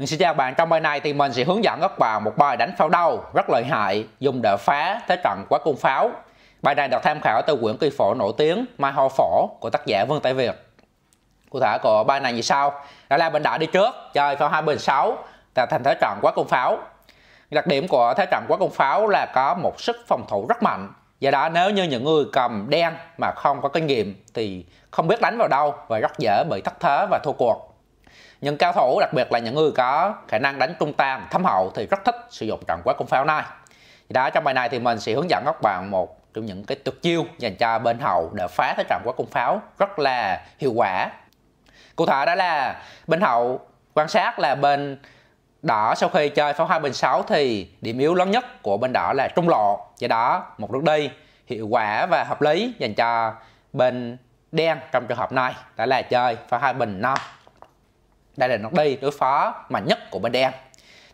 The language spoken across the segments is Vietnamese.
Vâng, xin chào bạn, trong bài này thì mình sẽ hướng dẫn các bạn một bài đánh pháo đầu rất lợi hại dùng để phá thế trận quá cung pháo. Bài này được tham khảo từ quyển kỳ phổ nổi tiếng Mai Ho Phổ của tác giả Vương Tây Việt. Cụ thể của bài này như sau, đó là bình đã đi trước, chơi pháo hai bình 6 tạo thành thế trận quá cung pháo. Đặc điểm của thế trận quá cung pháo là có một sức phòng thủ rất mạnh. Do đó nếu như những người cầm đen mà không có kinh nghiệm thì không biết đánh vào đâu và rất dễ bị thất thế và thua cuộc những cao thủ đặc biệt là những người có khả năng đánh trung tam thâm hậu thì rất thích sử dụng trận quét công pháo này thì đó trong bài này thì mình sẽ hướng dẫn các bạn một trong những cái tuyệt chiêu dành cho bên hậu để phá thế trận quét công pháo rất là hiệu quả cụ thể đó là bên hậu quan sát là bên đỏ sau khi chơi pháo hoa bình 6 thì điểm yếu lớn nhất của bên đỏ là trung lộ do đó một nước đi hiệu quả và hợp lý dành cho bên đen trong trường hợp này đó là chơi pháo hai bình non đây là nước đi đối phó mạnh nhất của bên đen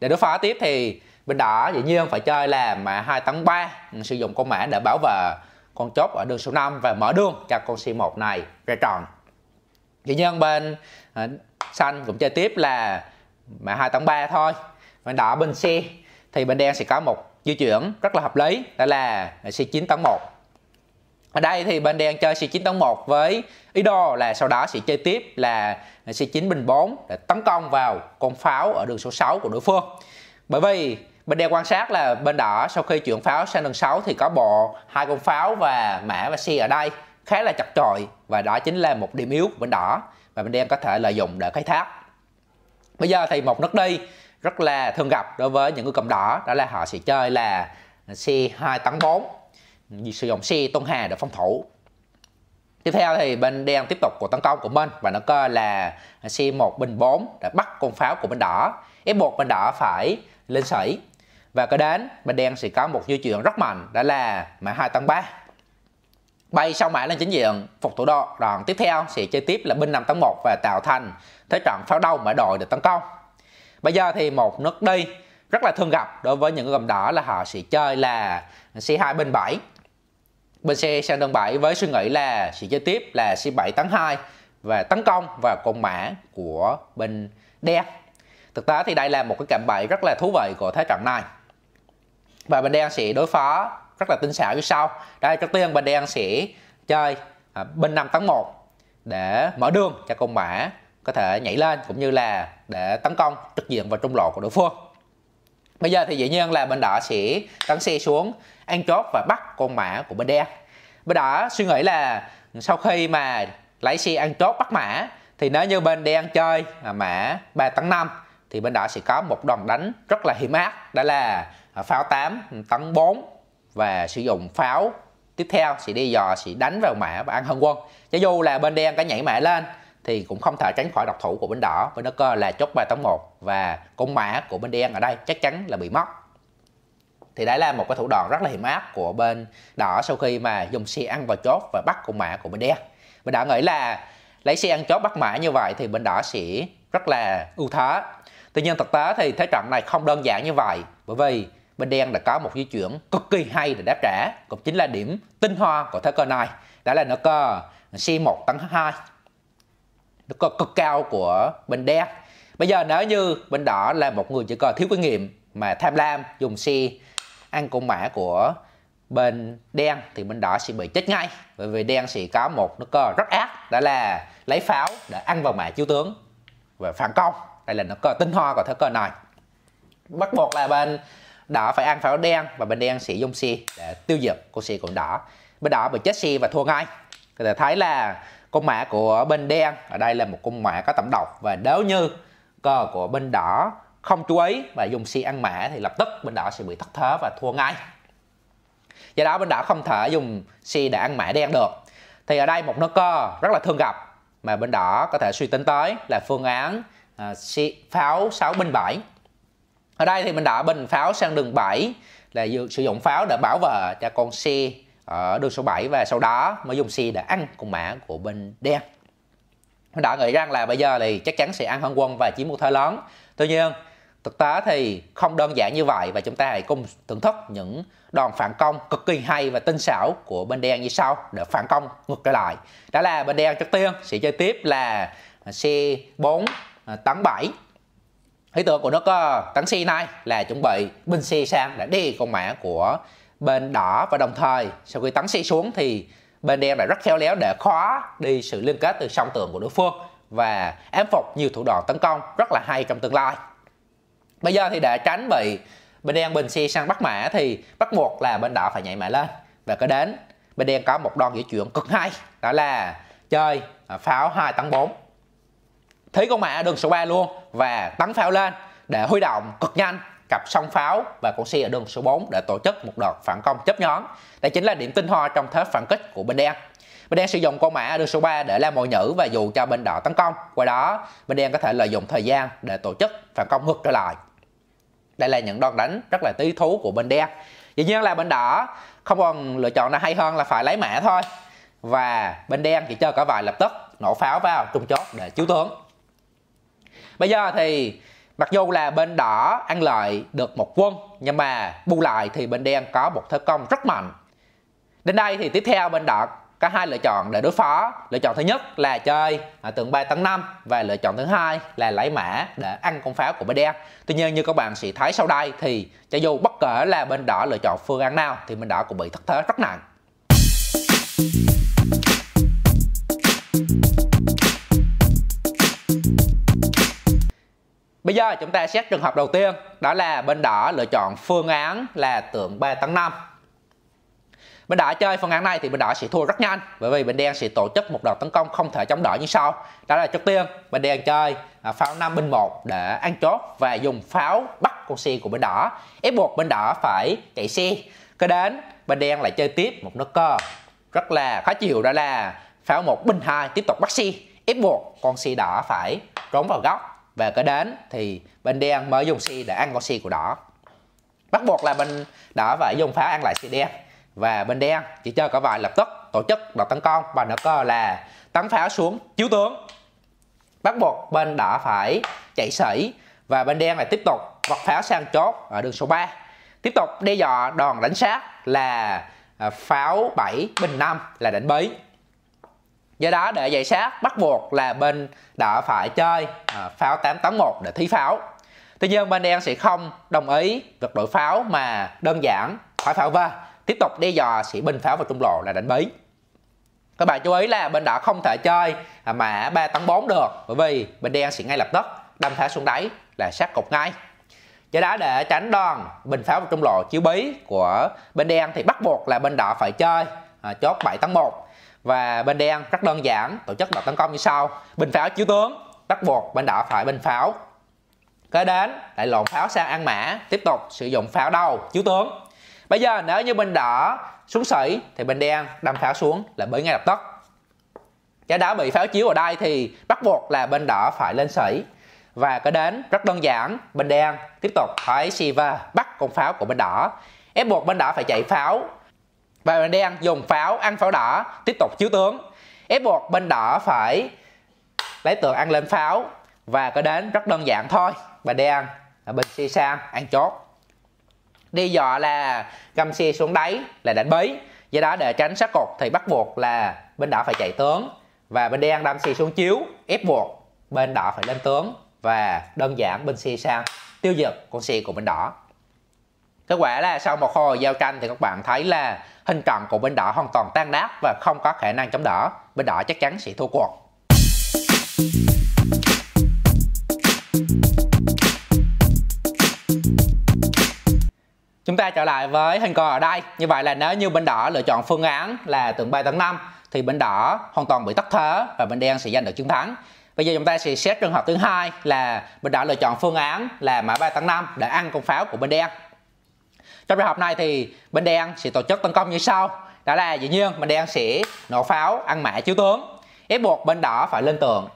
để đối phó tiếp thì bên đỏ dĩ nhiên phải chơi là mã 2 tấn 3 sử dụng con mã để bảo vệ con chốt ở đường số 5 và mở đường cho con C1 này ra tròn dĩ nhiên bên à, xanh cũng chơi tiếp là mã 2 tấn 3 thôi bên đỏ bên C thì bên đen sẽ có một di chuyển rất là hợp lý đó là C9 tấn 1 ở đây thì bên đen chơi C9 tấn 1 với ý đồ là sau đó sẽ chơi tiếp là C9 bình 4 để tấn công vào con pháo ở đường số 6 của đối phương. Bởi vì bên đen quan sát là bên đỏ sau khi chuyển pháo sang đường 6 thì có bộ hai con pháo và mã và xe ở đây khá là chặt chội và đó chính là một điểm yếu của bên đỏ và bên đen có thể lợi dụng để khai thác. Bây giờ thì một nước đi rất là thường gặp đối với những người cầm đỏ đó là họ sẽ chơi là C2 tấn 4 vì sử dụng xe Tôn Hà để phòng thủ Tiếp theo thì bên đen tiếp tục cuộc tấn công của mình và nó coi là c một bình 4 đã bắt con pháo của bên đỏ. F1 bên đỏ phải lên sảy. Và có đến bên đen sẽ có một di chuyển rất mạnh đó là mã hai tấn ba Bay sau mã lên chính diện phục thủ đô. Đoạn tiếp theo sẽ chơi tiếp là binh 5 tấn 1 và tạo thành thế trận pháo đầu mã đội được tấn công. Bây giờ thì một nước đi rất là thường gặp đối với những gầm đỏ là họ sẽ chơi là c hai bên 7 bên xe sang đơn 7 với suy nghĩ là sẽ chơi tiếp là C7 tấn 2 và tấn công và con mã của bên đen thực tế thì đây là một cái cạm bẫy rất là thú vị của thế trận này và bên đen sẽ đối phó rất là tinh xảo như sau đây trước tiên bên đen sẽ chơi à, bên 5 tấn 1 để mở đường cho con mã có thể nhảy lên cũng như là để tấn công trực diện vào trung lộ của đối phương bây giờ thì dĩ nhiên là bên đỏ sẽ cắn xe xuống ăn chốt và bắt con mã của bên đen bên đỏ suy nghĩ là sau khi mà lấy xe ăn chốt bắt mã thì nếu như bên đen chơi mã 3 tấn 5 thì bên đỏ sẽ có một đòn đánh rất là hiểm ác đó là à, pháo 8 tấn 4 và sử dụng pháo tiếp theo sẽ đi dò sẽ đánh vào mã và ăn hân quân cho dù là bên đen có nhảy mã lên thì cũng không thể tránh khỏi độc thủ của bên đỏ bên nó cơ là chốt 381 và con mã của bên đen ở đây chắc chắn là bị mất thì đấy là một cái thủ đoạn rất là hiểm ác của bên đỏ sau khi mà dùng xe ăn vào chốt và bắt con mã của bên đen bên đã nghĩ là lấy xe ăn chốt bắt mã như vậy thì bên đỏ sẽ rất là ưu thế tuy nhiên thực tế thì thế trận này không đơn giản như vậy bởi vì bên đen đã có một di chuyển cực kỳ hay để đáp trả cũng chính là điểm tinh hoa của thế cơ này đó là nó cơ xe một tấn hai cực, cực cao của bên đen bây giờ nếu như bên đỏ là một người chỉ còn thiếu kinh nghiệm mà tham lam dùng xe ăn cung mã của bên đen thì bên đỏ sẽ bị chết ngay bởi vì đen sẽ có một nó cờ rất ác đó là lấy pháo để ăn vào mã chiếu tướng và phản công đây là nó cờ tinh hoa của thế cờ này bắt buộc là bên đỏ phải ăn pháo đen và bên đen sẽ dùng xe để tiêu diệt con xe của đỏ bên đỏ bị chết xe và thua ngay có thể thấy là con mã của bên đen ở đây là một con mã có tổng độc và nếu như cờ của bên đỏ không chú ý và dùng si ăn mã thì lập tức bên đỏ sẽ bị thất thế và thua ngay do đó bên đỏ không thể dùng si để ăn mã đen được thì ở đây một nước cơ rất là thường gặp mà bên đỏ có thể suy tính tới là phương án uh, pháo 6 bên 7 ở đây thì bên đỏ bình pháo sang đường 7 là sử dụng pháo để bảo vệ cho con xe ở đường số 7 và sau đó mới dùng c để ăn con mã của bên đen đã nghĩ rằng là bây giờ thì chắc chắn sẽ ăn hơn quân và chiếm một thế lớn tuy nhiên thực tế thì không đơn giản như vậy và chúng ta hãy cùng thưởng thức những đòn phản công cực kỳ hay và tinh xảo của bên đen như sau để phản công ngược trở lại đó là bên đen trước tiên sẽ chơi tiếp là c 4 à, tấn 7 ý tưởng của nước ờ, tấn c này là chuẩn bị binh c sang để đi con mã của bên đỏ và đồng thời sau khi tấn xe xuống thì bên đen đã rất khéo léo để khóa đi sự liên kết từ song tường của đối phương và ám phục nhiều thủ đoạn tấn công rất là hay trong tương lai. Bây giờ thì đã tránh bị bên đen bình xe sang bắt mã thì bắt buộc là bên đỏ phải nhảy mã lên và có đến bên đen có một đòn di chuyển cực hay đó là chơi à, pháo 2 tấn 4 thấy con mã ở đường số 3 luôn và tấn pháo lên để huy động cực nhanh cặp song pháo và con xe ở đường số 4 để tổ chức một đợt phản công chấp nhón. Đây chính là điểm tinh hoa trong thế phản kích của bên đen. Bên đen sử dụng con mã ở đường số 3 để làm mồi nhử và dù cho bên đỏ tấn công. Qua đó, bên đen có thể lợi dụng thời gian để tổ chức phản công ngược trở lại. Đây là những đòn đánh rất là tí thú của bên đen. Dĩ nhiên là bên đỏ không còn lựa chọn nào hay hơn là phải lấy mã thôi. Và bên đen chỉ chơi cả vài lập tức nổ pháo vào trung chốt để chiếu tướng. Bây giờ thì Mặc dù là bên đỏ ăn lợi được một quân nhưng mà bù lại thì bên đen có một thế công rất mạnh. Đến đây thì tiếp theo bên đỏ có hai lựa chọn để đối phó. Lựa chọn thứ nhất là chơi à, tượng 3 tấn 5 và lựa chọn thứ hai là lấy mã để ăn con pháo của bên đen. Tuy nhiên như các bạn sẽ thấy sau đây thì cho dù bất kể là bên đỏ lựa chọn phương án nào thì bên đỏ cũng bị thất thế rất nặng. Bây giờ chúng ta xét trường hợp đầu tiên, đó là bên đỏ lựa chọn phương án là tượng 3 tấn 5. Bên đỏ chơi phương án này thì bên đỏ sẽ thua rất nhanh, bởi vì bên đen sẽ tổ chức một đợt tấn công không thể chống đỡ như sau. Đó là trước tiên, bên đen chơi à, pháo 5 binh 1 để ăn chốt và dùng pháo bắt con xe của bên đỏ, ép buộc bên đỏ phải chạy xe. Cái đến, bên đen lại chơi tiếp một nước cơ rất là khó chịu đó là pháo một binh hai tiếp tục bắt xe ép buộc con xe đỏ phải trốn vào góc và cái đến thì bên đen mới dùng xi để ăn con xi của đỏ bắt buộc là bên đỏ phải dùng pháo ăn lại xi đen và bên đen chỉ chơi cả vài lập tức tổ chức đợt tấn công và nó cơ là tấn pháo xuống chiếu tướng bắt buộc bên đỏ phải chạy sẩy và bên đen lại tiếp tục vật pháo sang chốt ở đường số 3 tiếp tục đe dọa đòn đánh sát là à, pháo 7 bình 5 là đánh bấy do đó để giải sát bắt buộc là bên đã phải chơi à, pháo 881 để thí pháo tuy nhiên bên đen sẽ không đồng ý việc đổi pháo mà đơn giản phải pháo va tiếp tục đe dò sĩ binh pháo vào trung lộ là đánh bí các bạn chú ý là bên đỏ không thể chơi à, mã 384 được bởi vì bên đen sẽ ngay lập tức đâm pháo xuống đáy là sát cục ngay do đó để tránh đòn bình pháo vào trung lộ chiếu bí của bên đen thì bắt buộc là bên đỏ phải chơi à, chốt 7 tấn 1 và bên đen rất đơn giản tổ chức đợt tấn công như sau bình pháo chiếu tướng bắt buộc bên đỏ phải bình pháo kế đến lại lộn pháo sang ăn mã tiếp tục sử dụng pháo đầu chiếu tướng bây giờ nếu như bên đỏ xuống sỉ thì bên đen đâm pháo xuống là bới ngay lập tức cái đá bị pháo chiếu ở đây thì bắt buộc là bên đỏ phải lên sỉ và kế đến rất đơn giản bên đen tiếp tục phải shiva bắt con pháo của bên đỏ ép buộc bên đỏ phải chạy pháo và bên đen dùng pháo ăn pháo đỏ tiếp tục chiếu tướng ép buộc bên đỏ phải lấy tượng ăn lên pháo và có đến rất đơn giản thôi bạn đen ở bên xe sang ăn chốt đi dọ là găm xe xuống đáy là đánh bấy do đó để tránh sát cột thì bắt buộc là bên đỏ phải chạy tướng và bên đen đâm xe xuống chiếu ép buộc bên đỏ phải lên tướng và đơn giản bên xe sang tiêu diệt con xe của bên đỏ kết quả là sau một hồi giao tranh thì các bạn thấy là hình tròn của bên đỏ hoàn toàn tan nát và không có khả năng chống đỡ bên đỏ chắc chắn sẽ thua cuộc Chúng ta trở lại với hình cờ ở đây. Như vậy là nếu như bên đỏ lựa chọn phương án là tượng 3 tấn 5 thì bên đỏ hoàn toàn bị tắt thế và bên đen sẽ giành được chiến thắng. Bây giờ chúng ta sẽ xét trường hợp thứ hai là bên đỏ lựa chọn phương án là mã 3 tấn 5 để ăn con pháo của bên đen trong trường hợp này thì bên đen sẽ tổ chức tấn công như sau đó là dĩ nhiên bên đen sẽ nổ pháo ăn mã chiếu tướng ép buộc bên đỏ phải lên tường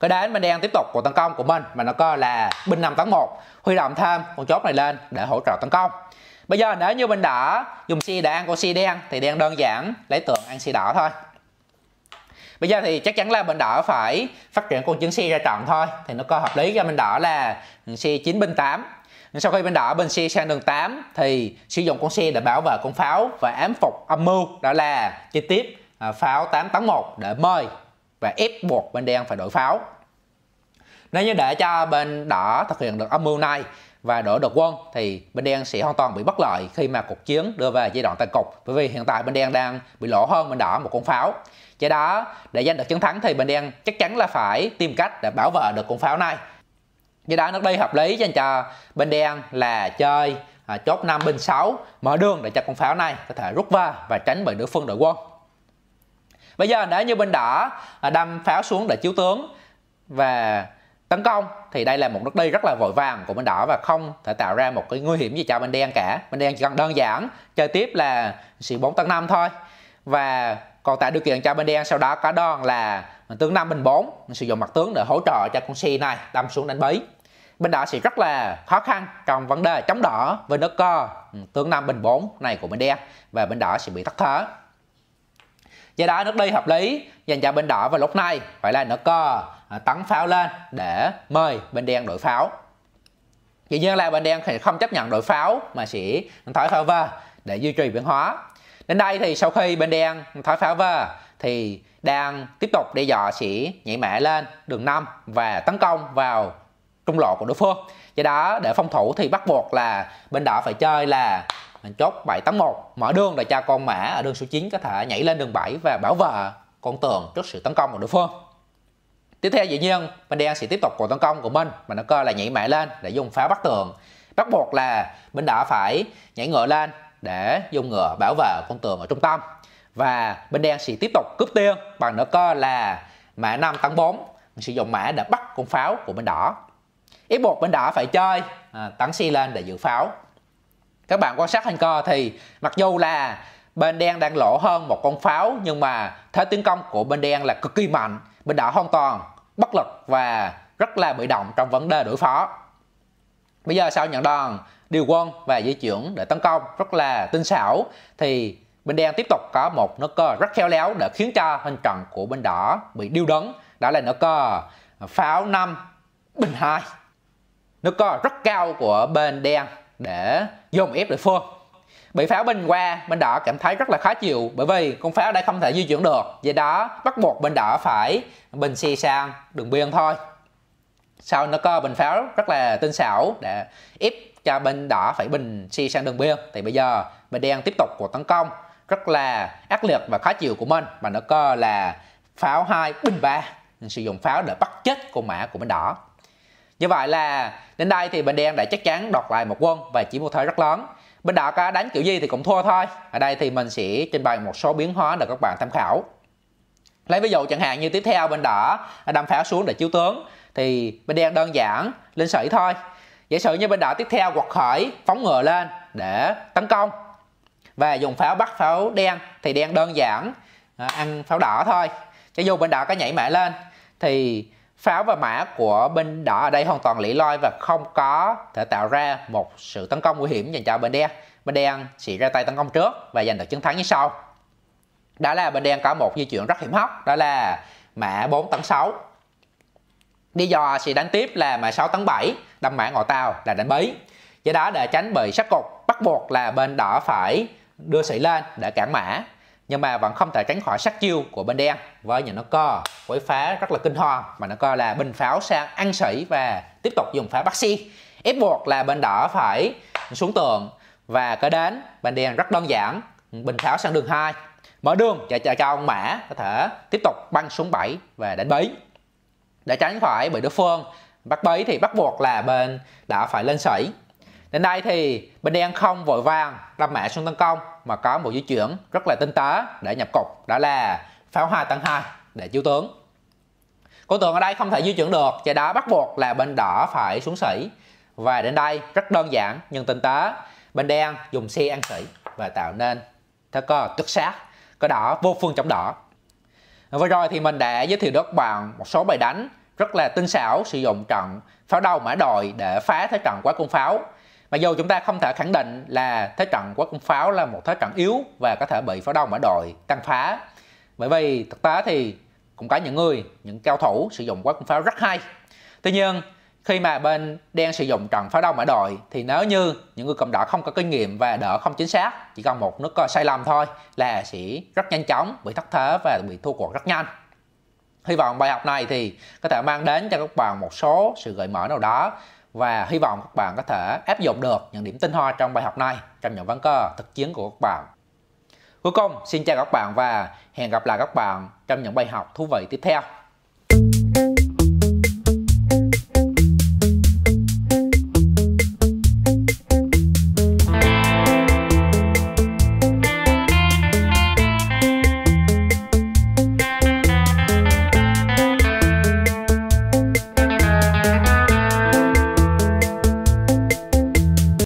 cái đến bên đen tiếp tục cuộc tấn công của mình mà nó coi là binh 5 tấn 1 huy động thêm con chốt này lên để hỗ trợ tấn công bây giờ nếu như bên đỏ dùng xe si để ăn con xe đen thì đen đơn giản lấy tượng ăn xe đỏ thôi bây giờ thì chắc chắn là bên đỏ phải phát triển con chiến xe ra trận thôi thì nó coi hợp lý cho bên đỏ là xe 9 binh 8 nên sau khi bên đỏ bên xe sang đường 8 thì sử dụng con xe để bảo vệ con pháo và ám phục âm mưu đó là chi tiếp à, pháo 881 để mời và ép buộc bên đen phải đổi pháo. Nếu như để cho bên đỏ thực hiện được âm mưu này và đổi được quân thì bên đen sẽ hoàn toàn bị bất lợi khi mà cuộc chiến đưa về giai đoạn tàn cục bởi vì hiện tại bên đen đang bị lỗ hơn bên đỏ một con pháo do đó để giành được chiến thắng thì bên đen chắc chắn là phải tìm cách để bảo vệ được con pháo này do đó nước đi hợp lý cho anh chờ bên đen là chơi à, chốt 5 bên 6 mở đường để cho con pháo này có thể rút vào và tránh bị đối phương đội quân bây giờ nếu như bên đỏ à, đâm pháo xuống để chiếu tướng và tấn công thì đây là một nước đi rất là vội vàng của bên đỏ và không thể tạo ra một cái nguy hiểm gì cho bên đen cả bên đen chỉ cần đơn giản chơi tiếp là sĩ 4 tấn 5 thôi và còn tạo điều kiện cho bên đen sau đó có đòn là tướng 5 bên 4 sử dụng mặt tướng để hỗ trợ cho con xe này đâm xuống đánh bấy bên đỏ sẽ rất là khó khăn trong vấn đề chống đỏ với nước co ừ, tướng năm bình 4 này của bên đen và bên đỏ sẽ bị thất thế do đó nước đi hợp lý dành cho bên đỏ vào lúc này phải là nước co à, tấn pháo lên để mời bên đen đổi pháo dĩ nhiên là bên đen thì không chấp nhận đổi pháo mà sẽ thổi pháo vơ để duy trì biến hóa đến đây thì sau khi bên đen thổi pháo vơ thì đang tiếp tục đe dọa sẽ nhảy mã lên đường 5 và tấn công vào trung lộ của đối phương do đó để phòng thủ thì bắt buộc là bên đỏ phải chơi là chốt 781 mở đường để cho con mã ở đường số 9 có thể nhảy lên đường 7 và bảo vệ con tường trước sự tấn công của đối phương tiếp theo dĩ nhiên bên đen sẽ tiếp tục cuộc tấn công của mình mà nó coi là nhảy mã lên để dùng phá bắt tường bắt buộc là bên đỏ phải nhảy ngựa lên để dùng ngựa bảo vệ con tường ở trung tâm và bên đen sẽ tiếp tục cướp tiên bằng nó cơ là mã 5 tăng 4 sử dụng mã để bắt con pháo của bên đỏ F1 bên đỏ phải chơi à, tấn xi lên để giữ pháo các bạn quan sát hình cơ thì mặc dù là bên đen đang lỗ hơn một con pháo nhưng mà thế tiến công của bên đen là cực kỳ mạnh bên đỏ hoàn toàn bất lực và rất là bị động trong vấn đề đối phó bây giờ sau nhận đòn điều quân và di chuyển để tấn công rất là tinh xảo thì bên đen tiếp tục có một nốt cơ rất khéo léo để khiến cho hình trận của bên đỏ bị điêu đứng đó là nốt cơ pháo 5 bình 2 nó có rất cao của bên đen để dùng ép đối phương bị pháo bên qua bên đỏ cảm thấy rất là khó chịu bởi vì con pháo đã không thể di chuyển được do đó bắt buộc bên đỏ phải bình xe sang đường biên thôi sau nó có bình pháo rất là tinh xảo để ép cho bên đỏ phải bình xe sang đường biên thì bây giờ bên đen tiếp tục cuộc tấn công rất là ác liệt và khó chịu của mình mà nó có là pháo hai bình ba sử dụng pháo để bắt chết con mã của bên đỏ như vậy là đến đây thì bên đen đã chắc chắn đoạt lại một quân và chỉ một thế rất lớn. Bên đỏ có đánh kiểu gì thì cũng thua thôi. Ở đây thì mình sẽ trình bày một số biến hóa để các bạn tham khảo. Lấy ví dụ chẳng hạn như tiếp theo bên đỏ đâm pháo xuống để chiếu tướng thì bên đen đơn giản lên sĩ thôi. Giả sử như bên đỏ tiếp theo quật khởi phóng ngựa lên để tấn công và dùng pháo bắt pháo đen thì đen đơn giản à, ăn pháo đỏ thôi. Cho dù bên đỏ có nhảy mã lên thì pháo và mã của bên đỏ ở đây hoàn toàn lỉ loi và không có thể tạo ra một sự tấn công nguy hiểm dành cho bên đen bên đen chỉ ra tay tấn công trước và giành được chiến thắng như sau đó là bên đen có một di chuyển rất hiểm hóc đó là mã 4 tấn 6 đi dò sẽ đánh tiếp là mã 6 tấn 7 đâm mã ngò tàu là đánh bấy do đó để tránh bị sát cục bắt buộc là bên đỏ phải đưa sĩ lên để cản mã nhưng mà vẫn không thể tránh khỏi sát chiêu của bên đen với những nó co quấy phá rất là kinh hoàng mà nó co là bình pháo sang ăn sỉ và tiếp tục dùng phá bắc si ép buộc là bên đỏ phải xuống tường và cái đến bên đen rất đơn giản bình pháo sang đường 2 mở đường chạy chạy cho ông mã có thể tiếp tục băng xuống 7 và đánh bấy để tránh khỏi bị đối phương bắt bấy thì bắt buộc là bên đã phải lên sảy Đến đây thì bên đen không vội vàng đâm mã xuống tấn công mà có một di chuyển rất là tinh tế để nhập cục đó là pháo hoa tăng hai để chiếu tướng. Cô tường ở đây không thể di chuyển được và đó bắt buộc là bên đỏ phải xuống sĩ và đến đây rất đơn giản nhưng tinh tế bên đen dùng xe ăn sĩ và tạo nên thế cơ tuyệt sát cơ đỏ vô phương chống đỏ vừa rồi thì mình đã giới thiệu đất bạn một số bài đánh rất là tinh xảo sử dụng trận pháo đầu mã đội để phá thế trận quá cung pháo Mặc dù chúng ta không thể khẳng định là thế trận của quân pháo là một thế trận yếu và có thể bị pháo đông ở đội tăng phá. Bởi vì thực tế thì cũng có những người, những cao thủ sử dụng quát quân pháo rất hay. Tuy nhiên, khi mà bên đen sử dụng trận pháo đông ở đội thì nếu như những người cầm đỏ không có kinh nghiệm và đỡ không chính xác, chỉ cần một nước sai lầm thôi là sẽ rất nhanh chóng bị thất thế và bị thua cuộc rất nhanh. Hy vọng bài học này thì có thể mang đến cho các bạn một số sự gợi mở nào đó và hy vọng các bạn có thể áp dụng được những điểm tinh hoa trong bài học này trong những vấn cơ thực chiến của các bạn. Cuối cùng, xin chào các bạn và hẹn gặp lại các bạn trong những bài học thú vị tiếp theo.